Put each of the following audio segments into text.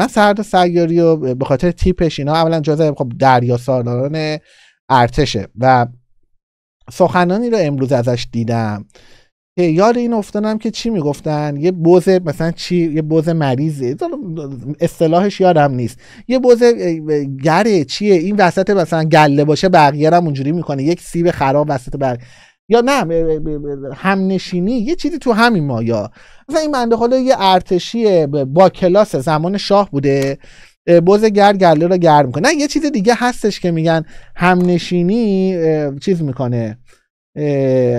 من سرد سیاری و به خاطر تیپش اینا اولا جزء خب دریا سالاران ارتشه و سخنانی رو امروز ازش دیدم که یاد این افتادم که چی میگفتن یه بوز مثلا چی یه بوز مریضه اصطلاحش یادم نیست یه بوز گره چیه این وسط مثلا گله باشه بقیه اونجوری میکنه یک سیب خراب وسط بقیه یا نه همنشینی یه چیزی تو همین مایا مثلا این بنده یه ارتشی با کلاس زمان شاه بوده بز گرد گله رو گرم کنه نه یه چیز دیگه هستش که میگن همنشینی چیز میکنه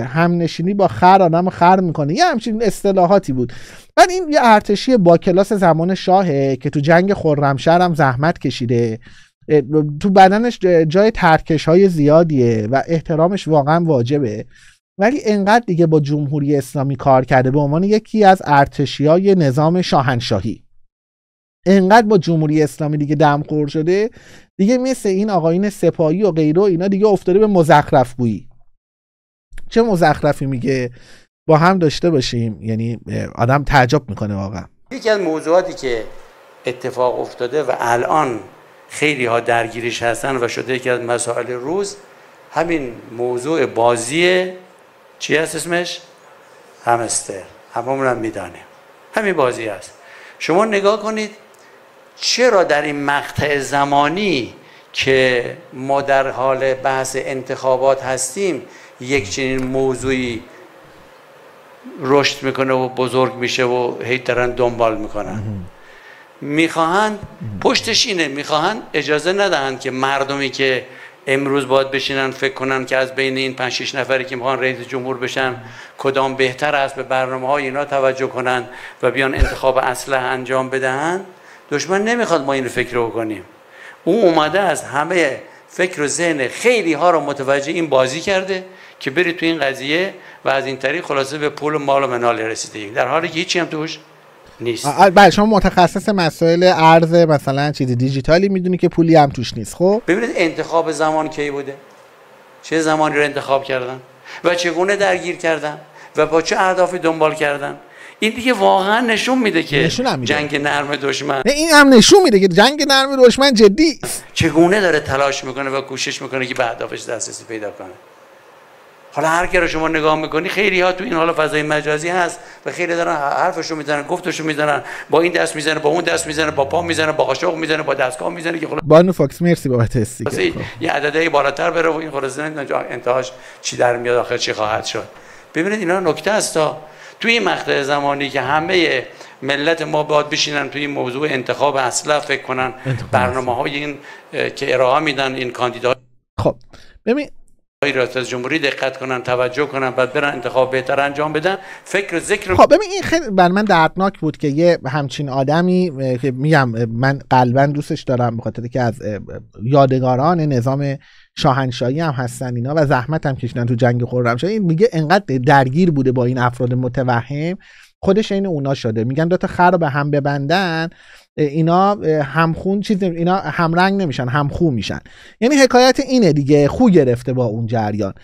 همنشینی با خر آدم خر میکنه یه همچین اصطلاحاتی بود من این یه ارتشی با کلاس زمان شاهه که تو جنگ خرمشهر هم زحمت کشیده تو بدنش جای ترکش های زیادیه و احترامش واقعا واجبه ولی انقدر دیگه با جمهوری اسلامی کار کرده به عنوان یکی از ارتشی های نظام شاهنشاهی انقدر با جمهوری اسلامی دیگه خور شده دیگه مثل این آقایین سپاهی و غیره و اینا دیگه افتاده به مزخرف بویی چه مزخرفی میگه با هم داشته باشیم یعنی آدم تعجب میکنه واقعا یکی از موضوعاتی که اتفاق افتاده و الان خیلی ها درگیرش هستن و شده یکی از مسائل روز همین موضوع بازی چی هست اسمش؟ همستر هممون هم میدانه. همین بازی است شما نگاه کنید چرا در این مقطع زمانی که ما در حال بحث انتخابات هستیم یک چنین موضوعی رشد میکنه و بزرگ میشه و هی دارن دنبال میکنن میخواهند پشتش اینه میخواهند اجازه ندهند که مردمی که امروز باید بشینند فکر کنن که از بین این 5 6 نفری که میخوان رئیس جمهور بشن کدام بهتر است به برنامه های اینا توجه کنن و بیان انتخاب اصله انجام بدهند دشمن نمیخواد ما این فکر رو کنیم او اومده از همه فکر و ذهن خیلی ها رو متوجه این بازی کرده که بری تو این قضیه و از این طریق خلاصه به پول و مال و منال رسیده در حالی که هیچی هم توش نیست بله شما متخصص مسائل ارز مثلا چیز دیجیتالی میدونی که پولی هم توش نیست خب ببینید انتخاب زمان کی بوده چه زمانی رو انتخاب کردن و چگونه درگیر کردن و با چه اهدافی دنبال کردن این دیگه واقعا نشون میده که جنگ نرم دشمن نه این هم نشون میده که جنگ نرم دشمن جدی چگونه داره تلاش میکنه و کوشش میکنه که به اهدافش دسترسی پیدا کنه حالا هر کی رو شما نگاه میکنی خیلی ها تو این حالا فضای مجازی هست و خیلی دارن حرفشو میزنن گفتشو میزنن با این دست میزنه با اون دست میزنه با پا میزنه با قاشق میزنه با دستگاه میزنه که خلاص بانو فاکس مرسی بابت استیک خب. یه عددی بالاتر بره و این خلاص انتهاش چی در میاد آخر چی خواهد شد ببینید اینا نکته است تا توی این مقطع زمانی که همه ملت ما باید بشینن توی این موضوع انتخاب اصلا فکر کنن برنامه های این که ارائه میدن این کاندیدا خب ببین آقای ریاست جمهوری دقت کنن توجه کنن بعد برن انتخاب بهتر انجام بدن فکر ذکر خب ببین این خیلی بر من دردناک بود که یه همچین آدمی که میگم من قلبا دوستش دارم به خاطر که از یادگاران نظام شاهنشاهی هم هستن اینا و زحمت هم کشیدن تو جنگ خرمشاهی این میگه انقدر درگیر بوده با این افراد متوهم خودش این اونا شده میگن تا خر رو به هم ببندن اینا همخون چیز نمی... اینا همرنگ نمیشن همخون میشن یعنی حکایت اینه دیگه خو گرفته با اون جریان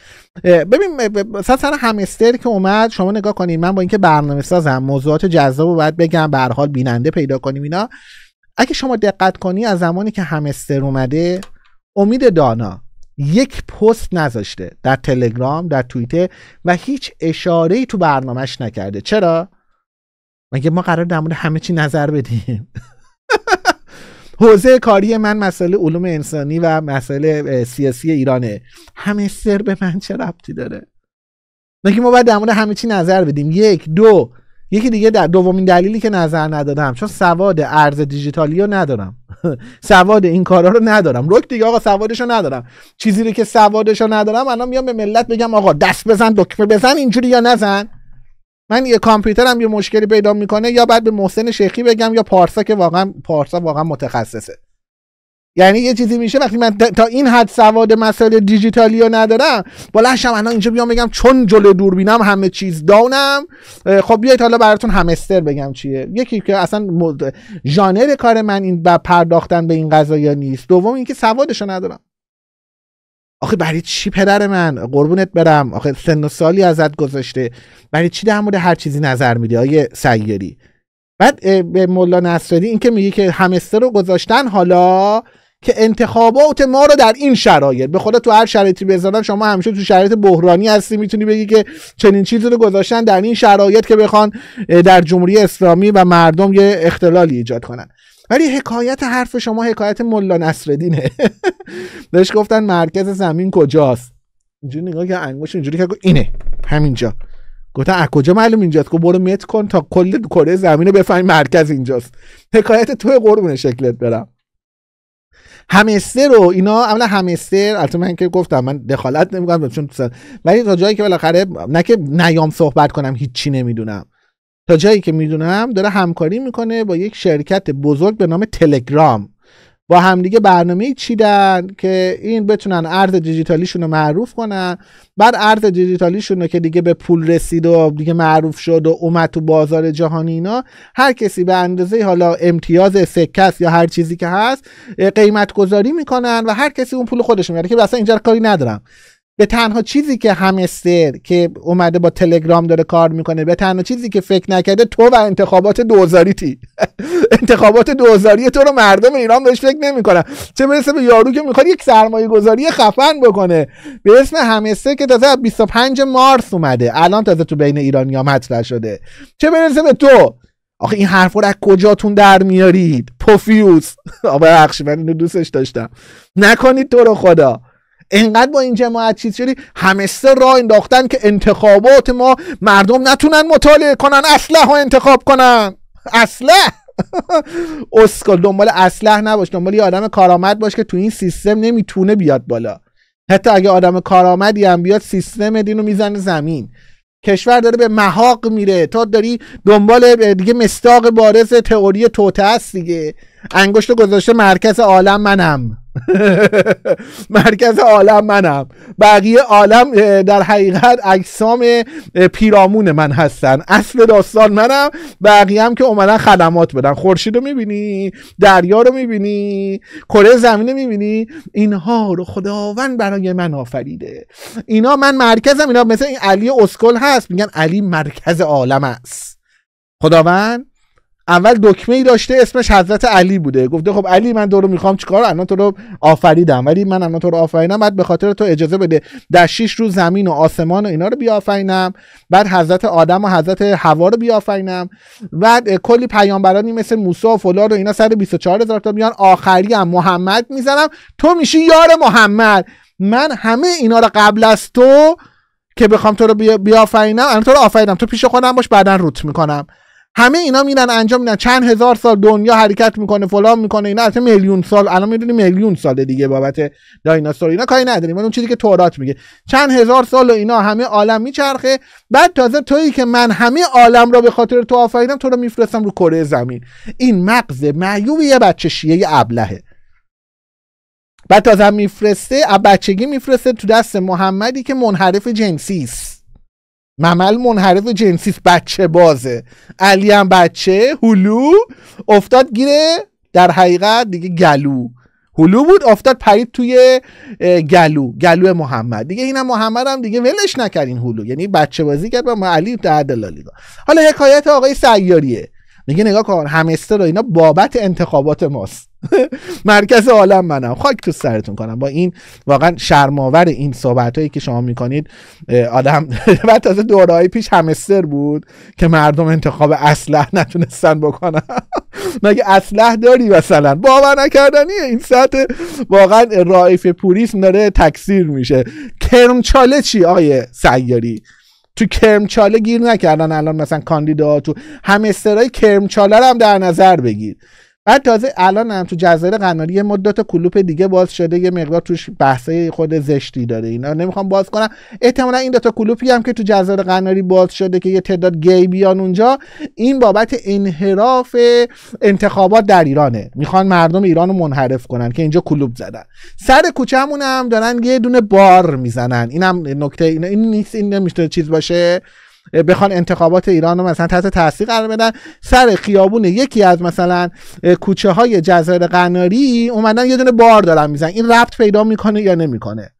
ببین مثلا سر همستر که اومد شما نگاه کنید من با اینکه برنامه سازم موضوعات جذاب رو باید بگم به حال بیننده پیدا کنیم اینا اگه شما دقت کنی از زمانی که همستر اومده امید دانا یک پست نذاشته در تلگرام در توییتر و هیچ اشاره تو برنامهش نکرده چرا مگه ما قرار در مورد همه چی نظر بدیم حوزه کاری من مسئله علوم انسانی و مسئله سیاسی ایرانه همه سر به من چه ربطی داره نکی ما باید در مورد همه چی نظر بدیم یک دو یکی دیگه در دومین دلیلی که نظر ندادم چون سواد ارز دیجیتالی رو ندارم سواد این کارا رو ندارم رک دیگه آقا سوادش ندارم چیزی رو که سوادش رو ندارم الان میام به ملت بگم آقا دست بزن دکمه بزن اینجوری یا نزن من یه کامپیوترم یه مشکلی پیدا میکنه یا بعد به محسن شیخی بگم یا پارسا که واقعا پارسا واقعا متخصصه یعنی یه چیزی میشه وقتی من تا این حد سواد مسائل دیجیتالی رو ندارم بالا الان اینجا بیام بگم چون جلو دوربینم همه چیز دانم خب بیایید حالا براتون همستر بگم چیه یکی که اصلا ژانر کار من این پرداختن به این قضایی نیست دوم اینکه سوادشو ندارم آخه برای چی پدر من قربونت برم آخه سن و سالی ازت گذاشته برای چی در مورد هر چیزی نظر میدی آیه سیاری بعد به ملا نصرالدین این که میگه که همسته رو گذاشتن حالا که انتخابات ما رو در این شرایط به خدا تو هر شرایطی بذارن شما همیشه تو شرایط بحرانی هستی میتونی بگی که چنین چیزی رو گذاشتن در این شرایط که بخوان در جمهوری اسلامی و مردم یه اختلالی ایجاد کنن ولی حکایت حرف شما حکایت ملا نصرالدینه داشت گفتن مرکز زمین کجاست اینجوری نگاه که انگوش اینجوری که اینه همینجا گفتن از کجا معلوم اینجاست گفت برو مت کن تا کل کره زمین رو بفهمی مرکز اینجاست حکایت تو قربون شکلت برم همستر رو اینا اولا همستر البته من که گفتم من دخالت نمیکنم چون ولی تا جایی که بالاخره نه که نیام صحبت کنم هیچی نمیدونم تا جایی که میدونم داره همکاری میکنه با یک شرکت بزرگ به نام تلگرام با همدیگه برنامه چیدن که این بتونن ارز دیجیتالیشون رو معروف کنن بعد ارز دیجیتالیشون رو که دیگه به پول رسید و دیگه معروف شد و اومد تو بازار جهانی اینا هر کسی به اندازه حالا امتیاز سکس یا هر چیزی که هست قیمت گذاری میکنن و هر کسی اون پول خودش میاره که اصلا اینجا کاری ندارم به تنها چیزی که همستر که اومده با تلگرام داره کار میکنه به تنها چیزی که فکر نکرده تو و انتخابات دوزاریتی انتخابات دوزاری تو رو مردم ایران بهش فکر نمیکنن چه برسه به یارو که میخواد یک سرمایه گذاری خفن بکنه به اسم همستر که تازه 25 مارس اومده الان تازه تو بین ایرانیا مطرح شده چه برسه به تو آخه این حرف رو از کجاتون در میارید پوفیوس ببخشید من اینو دوستش داشتم نکنید تو رو خدا انقدر با این جماعت چیز شدی همسته را انداختن که انتخابات ما مردم نتونن مطالعه کنن اسلحه ها انتخاب کنن اسلحه اسکل دنبال اسلحه نباش دنبال یه آدم کارآمد باش که تو این سیستم نمیتونه بیاد بالا حتی اگه آدم کارآمدی هم بیاد سیستم دین رو میزنه زمین کشور داره به محاق میره تا داری دنبال دیگه مستاق بارز تئوری توته است دیگه انگشت گذاشته مرکز عالم منم مرکز عالم منم بقیه عالم در حقیقت اجسام پیرامون من هستن اصل داستان منم بقیه هم که اومدن خدمات بدن خورشید رو میبینی دریا رو میبینی کره زمین رو میبینی اینها رو خداوند برای من آفریده اینا من مرکزم اینا مثل این علی اسکل هست میگن علی مرکز عالم است خداوند اول دکمه ای داشته اسمش حضرت علی بوده گفته خب علی من دورو میخوام چیکار الان تو رو آفریدم ولی من الان تو رو آفرینم بعد به خاطر تو اجازه بده در شیش روز زمین و آسمان و اینا رو بیافرینم بعد حضرت آدم و حضرت هوا رو بیافرینم بعد کلی پیامبرانی مثل موسی و فلان و اینا سر 24 هزار تا میان آخری هم محمد میزنم تو میشی یار محمد من همه اینا رو قبل از تو که بخوام تو رو بیافرینم الان تو رو آفریدم تو پیش خودم باش بعدا روت میکنم همه اینا میرن انجام میدن چند هزار سال دنیا حرکت میکنه فلان میکنه اینا اصلا میلیون سال الان میدونی میلیون سال دیگه بابت دایناسور اینا کاری نداریم اون چیزی که تورات میگه چند هزار سال و اینا همه عالم میچرخه بعد تازه تویی که من همه عالم را به خاطر تو آفریدم تو رو میفرستم رو کره زمین این مغز معیوب یه بچه شیعه ابلهه بعد تازه میفرسته بچگی میفرسته تو دست محمدی که منحرف جنسی است ممل منحرف جنسیس بچه بازه علی هم بچه هلو افتاد گیره در حقیقت دیگه گلو هلو بود افتاد پرید توی گلو گلو محمد دیگه اینم محمد هم دیگه ولش نکردین هلو یعنی بچه بازی کرد و علی تعدلالی حالا حکایت آقای سیاریه میگه نگاه کن همستر و اینا بابت انتخابات ماست مرکز عالم منم خاک تو سرتون کنم با این واقعا شرماور این صحبت هایی که شما میکنید آدم و تازه دورهای پیش همستر بود که مردم انتخاب اصلح نتونستن بکنن مگه اصلح داری مثلا باور نکردنیه این سطح واقعا رایف پوریسم داره تکثیر میشه کرمچاله چی آقای سیاری تو کرمچاله گیر نکردن الان مثلا کاندیدا تو همسترای کرمچاله رو هم در نظر بگیر بعد تازه الان هم تو جزایر قناری یه مدت کلوپ دیگه باز شده یه مقدار توش بحثه خود زشتی داره اینا نمیخوام باز کنم احتمالا این دوتا کلوپی هم که تو جزایر قناری باز شده که یه تعداد گی بیان اونجا این بابت انحراف انتخابات در ایرانه میخوان مردم ایران رو منحرف کنن که اینجا کلوپ زدن سر همون هم دارن یه دونه بار میزنن هم نکته این, این نیست این نمیشه چیز باشه بخوان انتخابات ایران رو مثلا تحت تاثیر قرار بدن سر خیابون یکی از مثلا کوچه های جزایر قناری اومدن یه دونه بار دارن میزن این ربط پیدا میکنه یا نمیکنه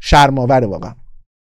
شرماوره واقعا